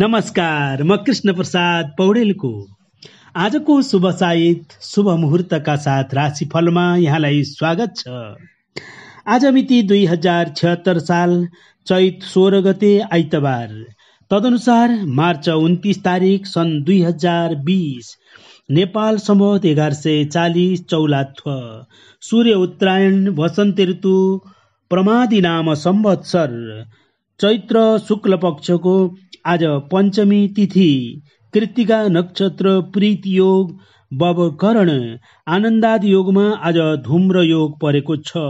नमस्कार म कृष्ण प्रसाद पौडेलको आजको शुभ साहित शुभ मुहुर्तका साथ राशिफलमा यहाँलाई स्वागत छ आज मिति दुई हजार छत्तर साल चैत सोह्र गते आइतबार तदनुसार मार्च उन्तिस तारिक सन् दुई हजार बिस नेपाल सम्भवत एघार सय चालिस चौलात्व सूर्य उत्तरायण वसन्त ऋतु प्रमादी नाम संवत्सर चैत्र शुक्ल पक्षको आज पञ्चमी तिथि कृतिका नक्षत्र प्रीति योग करण आनन्दाद योगमा आज धुम्र योग परेको छ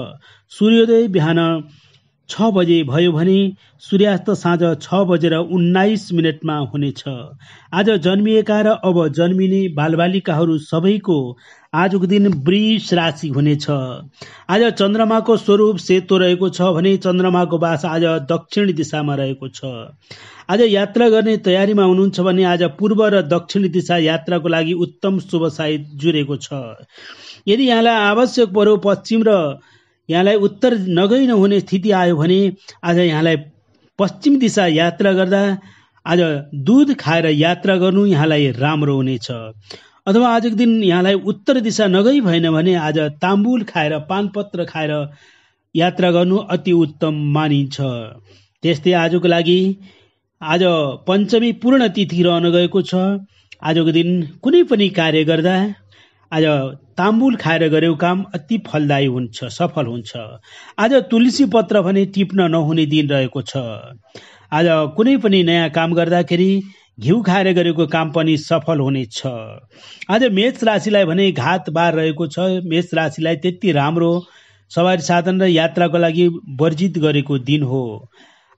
सूर्योदय बिहान छ बजे भयो भने सूर्यास्त साँझ छ बजेर उन्नाइस मिनटमा हुनेछ आज जन्मिएका र अब जन्मिने बालबालिकाहरू सबैको आजको दिन वृष राशि हुनेछ आज चन्द्रमाको स्वरूप सेतो रहेको छ भने चन्द्रमाको बास आज दक्षिण दिशामा रहेको छ आज यात्रा गर्ने तयारीमा हुनुहुन्छ भने आज पूर्व र दक्षिण दिशा यात्राको लागि उत्तम शुभ साइत जुरेको छ यदि यहाँलाई आवश्यक पर्यो पश्चिम र यहाँलाई उत्तर नगई नहुने स्थिति आयो भने आज यहाँलाई पश्चिम दिशा यात्रा गर्दा आज दुध खाएर यात्रा गर्नु यहाँलाई राम्रो हुनेछ अथवा आजको दिन यहाँलाई उत्तर दिशा नगई भएन भने आज ताम्बुल खाएर पानपत्र खाएर यात्रा गर्नु अति उत्तम मानिन्छ त्यस्तै आजको लागि आज पञ्चमी पूर्ण तिथि रहन गएको छ आजको दिन कुनै पनि कार्य गर्दा आज ताम्बुल खाएर गरेको काम अति फलदायी हुन्छ सफल हुन्छ आज तुलसी पत्र भने टिप्न नहुने दिन रहेको छ आज कुनै पनि नयाँ काम गर्दाखेरि घिउ खाएर गरेको काम पनि सफल हुनेछ आज मेष राशिलाई भने घात बार रहेको छ मेष राशिलाई त्यति राम्रो सवारी साधन र यात्राको लागि वर्जित गरेको दिन हो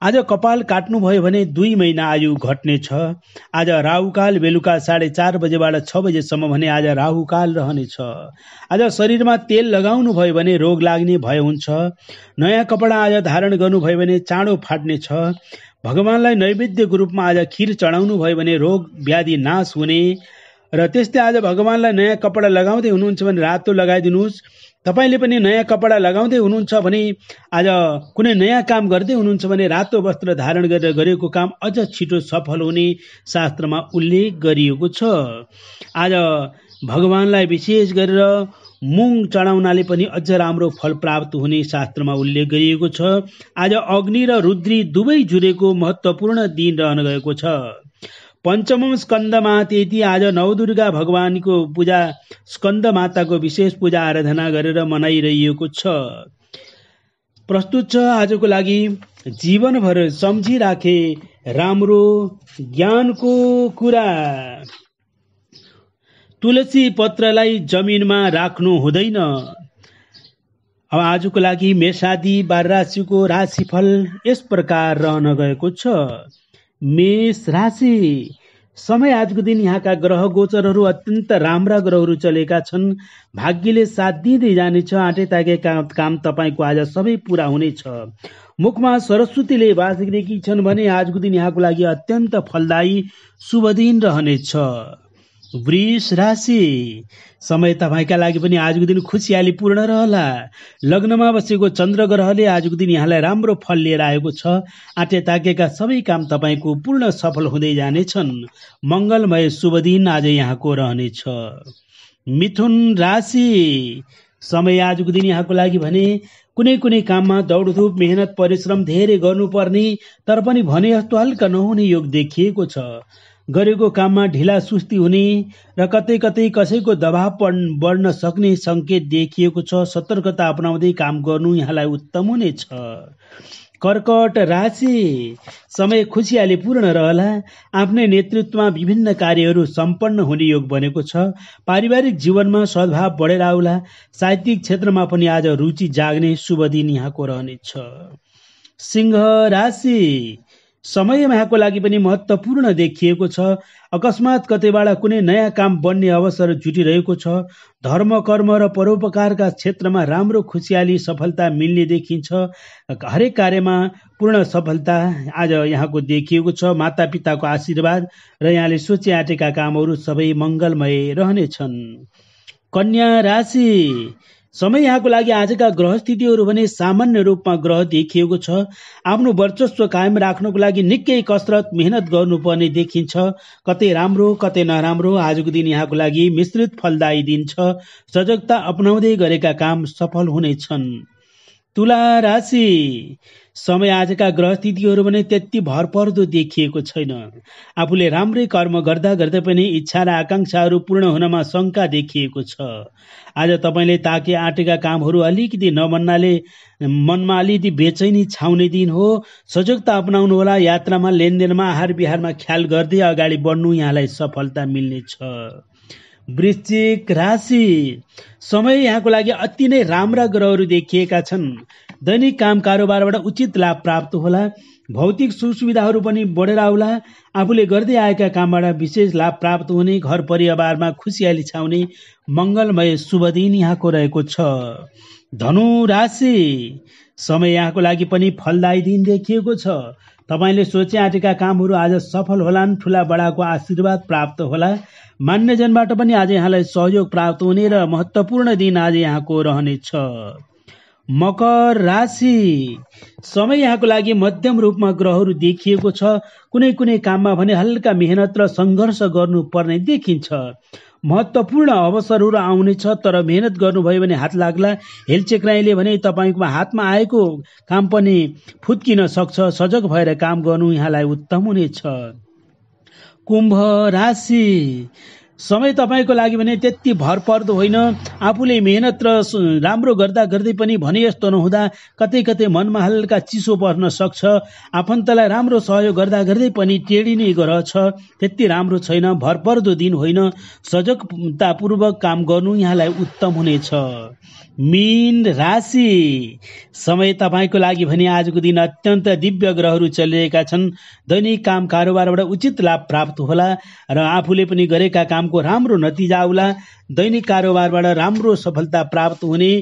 आज कपाल काट्नु भयो भने दुई महिना आयु घट्नेछ आज राहुकाल बेलुका साढे चार बजेबाट छ बजेसम्म भने आज राहुकाल रहनेछ आज शरीरमा तेल लगाउनु भयो भने रोग लाग्ने भय हुन्छ नयाँ कपडा आज धारण गर्नुभयो भने चाँडो छ भगवान्लाई नैवेद्यको रूपमा आज खिर चढाउनु भयो भने रोग व्याधि नाश हुने र त्यस्तै आज भगवान्लाई नयाँ कपडा लगाउँदै हुनुहुन्छ भने रातो लगाइदिनुहोस् तपाईँले पनि नयाँ कपडा लगाउँदै हुनुहुन्छ भने आज कुनै नयाँ काम गर्दै हुनुहुन्छ भने रातो वस्त्र धारण गरेर गरेको काम अझ छिटो सफल हुने शास्त्रमा उल्लेख गरिएको छ आज भगवान्लाई विशेष गरेर मुङ चढाउनाले पनि अझ राम्रो फल प्राप्त हुने शास्त्रमा उल्लेख गरिएको छ आज अग्नि र रुद्री दुवै जुरेको महत्त्वपूर्ण दिन रहन गएको छ स्कन्द स्कन्दमा त्यति आज नवदुर्गा भगवानको पूजा स्कन्द माताको विशेष पूजा आराधना गरेर मनाइरहेको छ प्रस्तुत छ आजको लागि जीवनभर सम्झिराखे राम्रो ज्ञानको कुरा तुलसी पत्रलाई जमिनमा राख्नु हुँदैन अब आजको लागि मेषादी बार राशिको राशिफल यस प्रकार रहन गएको छ मेष राशि समय आजको दिन यहाँका ग्रह गोचरहरू अत्यन्त राम्रा ग्रहहरू चलेका छन् भाग्यले साथ दिँदै जानेछ आँटे ताके काम तपाईँको आज सबै पुरा हुनेछ मुखमा सरस्वतीले बाँचेकी छन् भने आजको दिन यहाँको लागि अत्यन्त फलदायी शुभ दिन रहनेछ वृष राशि समय तपाईँका लागि पनि आजको दिन खुसियाली पूर्ण रहला लग्नमा बसेको चन्द्र ग्रहले आजको दिन यहाँलाई राम्रो फल लिएर आएको छ आँटे ताकेका सबै काम तपाईँको पूर्ण सफल हुँदै जानेछन् मङ्गलमय शुभ दिन आज यहाँको रहनेछ मिथुन राशि समय आजको दिन यहाँको लागि भने कुनै कुनै काममा दौडधुप मेहनत परिश्रम धेरै गर्नुपर्ने तर पनि भने जस्तो हल्का नहुने योग देखिएको छ गरेको काममा ढिला सुस्ती हुने र कतै कतै कसैको दबाव बढ्न सक्ने संकेत देखिएको छ सतर्कता अपनाउँदै काम गर्नु यहाँलाई उत्तम हुनेछ कर्कट राशि समय खुसियाली पूर्ण रहला आफ्नै नेतृत्वमा विभिन्न कार्यहरू सम्पन्न हुने योग बनेको छ पारिवारिक जीवनमा सद्भाव बढेर आउला साहित्यिक क्षेत्रमा पनि आज रुचि जाग्ने शुभ दिन यहाँको रहनेछ सिंह राशि समय यहाँको लागि पनि महत्त्वपूर्ण देखिएको छ अकस्मात कतैबाट कुनै नयाँ काम बन्ने अवसर जुटिरहेको छ धर्म कर्म र परोपकारका क्षेत्रमा राम्रो खुसियाली सफलता मिल्ने देखिन्छ हरेक कार्यमा पूर्ण सफलता आज यहाँको देखिएको छ मातापिताको आशीर्वाद र यहाँले सोचे आँटेका कामहरू सबै मङ्गलमय रहनेछन् कन्या राशि समय यहाँको लागि आजका ग्रह स्थितिहरू भने सामान्य रूपमा ग्रह देखिएको छ आफ्नो वर्चस्व कायम राख्नको लागि निकै कसरत मेहनत गर्नुपर्ने देखिन्छ कतै राम्रो कतै नराम्रो आजको दिन यहाँको लागि मिश्रित फलदायी दिन छ सजगता अपनाउँदै गरेका काम सफल हुनेछन् तुला राशि समय आजका ग्रह ग्रहस्थितिहरू भने त्यति भरपर्दो देखिएको छैन आफूले राम्रै कर्म गर्दा गर्दै पनि इच्छा र आकाङ्क्षाहरू पूर्ण हुनमा शङ्का देखिएको छ आज तपाईँले ताके आँटेका कामहरू अलिकति नभन्नाले मनमा अलिकति बेचैनी छाउने दिन हो सजगता अप्नाउनुहोला यात्रामा लेनदेनमा आहार विहारमा ख्याल गर्दै अगाडि बढ्नु यहाँलाई सफलता मिल्नेछ वृश्चिक राशि समय यहाँको लागि अति नै राम्रा ग्रहहरू देखिएका छन् दैनिक काम कारोबारबाट उचित लाभ प्राप्त होला भौतिक सुविधाहरू पनि बढेर आउला आफूले गर्दै आएका कामबाट विशेष लाभ प्राप्त हुने घर परिवारमा खुसियाली छाउने मङ्गलमय शुभ दिन यहाँको रहेको छ धनु राशि समय यहाँको लागि पनि फलदायी दिन देखिएको छ तपाईँले सोचे आँटेका कामहरू आज सफल होलान् ठुला बडाको आशीर्वाद प्राप्त होला मान्यजनबाट पनि आज यहाँलाई सहयोग प्राप्त हुने र महत्त्वपूर्ण दिन आज यहाँको रहनेछ मकर राशि समय यहाँको लागि मध्यम रूपमा ग्रहहरू देखिएको छ कुनै कुनै काममा भने हल्का मेहनत र सङ्घर्ष गर्नुपर्ने देखिन्छ महत्वपूर्ण अवसरहरू आउनेछ तर मेहनत गर्नुभयो भने हात लाग्ला राईले भने तपाईँको हातमा आएको काम पनि फुत्किन सक्छ सजग भएर काम गर्नु यहाँलाई उत्तम हुनेछ कुम्भ राशि समय तपाईँको लागि भने त्यति भरपर्दो होइन आफूले मेहनत र राम्रो गर्दा गर्दै पनि भने यस्तो नहुँदा कतै कतै मनमा हल्का चिसो पर्न सक्छ आफन्तलाई राम्रो सहयोग गर्दा गर्दै पनि टेढी नै छ त्यति राम्रो छैन भरपर्दो दिन होइन सजगतापूर्वक काम गर्नु यहाँलाई उत्तम हुनेछ मीन राशि समय तपाईँको लागि भने आजको दिन अत्यन्त दिव्य ग्रहहरू चलिरहेका छन् दैनिक काम कारोबारबाट उचित लाभ प्राप्त होला र आफूले पनि गरेका कामको राम्रो नतिजा आउला दैनिक कारोबारबाट राम्रो सफलता प्राप्त हुने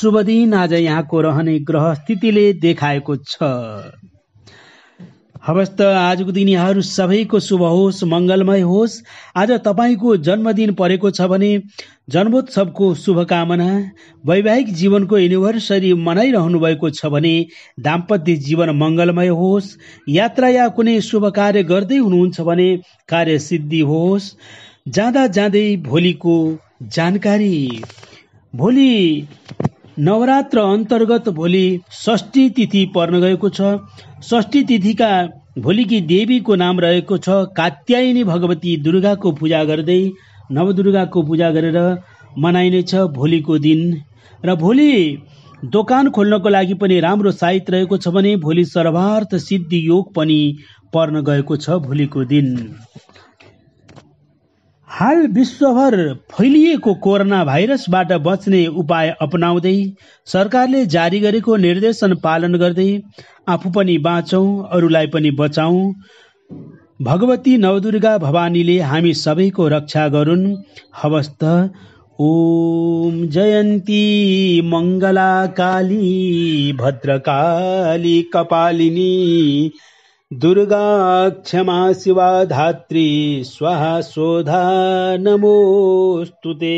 शुभ दिन आज यहाँको रहने ग्रह स्थितिले देखाएको छ हवस् त आजको दिन यहाँहरू सबैको शुभ होस् मङ्गलमय होस् आज तपाईँको जन्मदिन परेको छ भने जन्मोत्सवको शुभकामना वैवाहिक जीवनको एनिभर्सरी मनाइरहनु भएको छ भने दाम्पत्य जीवन मङ्गलमय होस् यात्रा या कुनै शुभ कार्य गर्दै हुनुहुन्छ भने कार्य सिद्धि होस् जाँदा जाँदै भोलिको जानकारी भोलि नवरात्र अन्तर्गत भोलि षष्ठी तिथि पर्न गएको छ षष्ठी तिथिका भोलिकी देवीको नाम रहेको छ कात्यायनी भगवती दुर्गाको पूजा गर्दै नवदुर्गाको पूजा गरेर मनाइनेछ भोलिको दिन र भोलि दोकान खोल्नको लागि पनि राम्रो साइत रहेको छ भने भोलि सर्वार्थ सिद्धि योग पनि पर्न गएको छ भोलिको दिन हाल विश्वभर फैलिएको कोरोना भाइरसबाट बच्ने उपाय अपनाउँदै सरकारले जारी गरेको निर्देशन पालन गर्दै आफू पनि बाँचौँ अरूलाई पनि बचाउँ भगवती नवदुर्गा भवानीले हामी सबैको रक्षा गरून् हवस्त ओम जयन्ती मङ्गला काली भद्रकाली कपालिनी दुर्गा क्षमा शिवा धात्री स्वाहा शोधा नमोऽस्तु ते